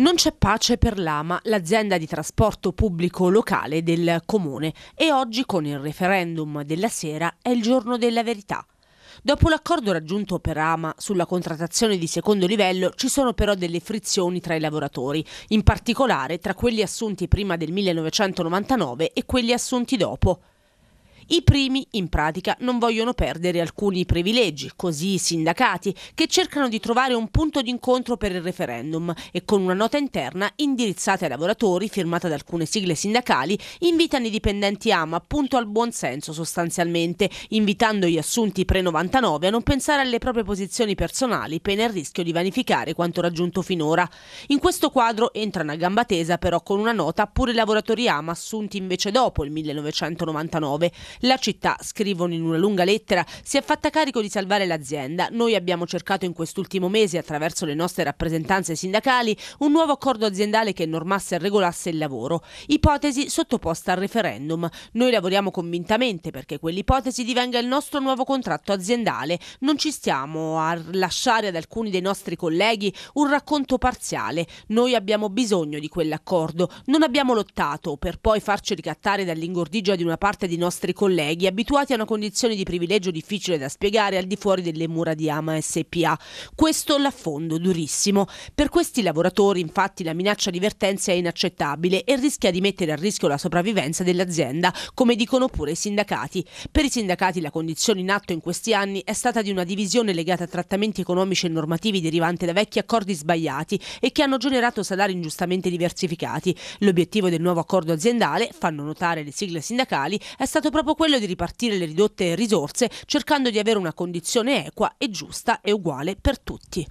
Non c'è pace per l'AMA, l'azienda di trasporto pubblico locale del comune, e oggi con il referendum della sera è il giorno della verità. Dopo l'accordo raggiunto per Ama sulla contrattazione di secondo livello ci sono però delle frizioni tra i lavoratori, in particolare tra quelli assunti prima del 1999 e quelli assunti dopo. I primi, in pratica, non vogliono perdere alcuni privilegi, così i sindacati, che cercano di trovare un punto d'incontro per il referendum e con una nota interna indirizzata ai lavoratori, firmata da alcune sigle sindacali, invitano i dipendenti AMA appunto al buon senso sostanzialmente, invitando gli assunti pre-99 a non pensare alle proprie posizioni personali, pena il rischio di vanificare quanto raggiunto finora. In questo quadro entrano a gamba tesa però con una nota pure i lavoratori AMA assunti invece dopo il 1999. La città, scrivono in una lunga lettera, si è fatta carico di salvare l'azienda. Noi abbiamo cercato in quest'ultimo mese, attraverso le nostre rappresentanze sindacali, un nuovo accordo aziendale che normasse e regolasse il lavoro. Ipotesi sottoposta al referendum. Noi lavoriamo convintamente perché quell'ipotesi divenga il nostro nuovo contratto aziendale. Non ci stiamo a lasciare ad alcuni dei nostri colleghi un racconto parziale. Noi abbiamo bisogno di quell'accordo. Non abbiamo lottato per poi farci ricattare dall'ingordigia di una parte dei nostri colleghi colleghi, abituati a una condizione di privilegio difficile da spiegare al di fuori delle mura di Ama SPA. Questo l'affondo durissimo. Per questi lavoratori, infatti, la minaccia di vertenza è inaccettabile e rischia di mettere a rischio la sopravvivenza dell'azienda, come dicono pure i sindacati. Per i sindacati la condizione in atto in questi anni è stata di una divisione legata a trattamenti economici e normativi derivanti da vecchi accordi sbagliati e che hanno generato salari ingiustamente diversificati. L'obiettivo del nuovo accordo aziendale, fanno notare le sigle sindacali, è stato proprio Dopo quello di ripartire le ridotte risorse cercando di avere una condizione equa e giusta e uguale per tutti.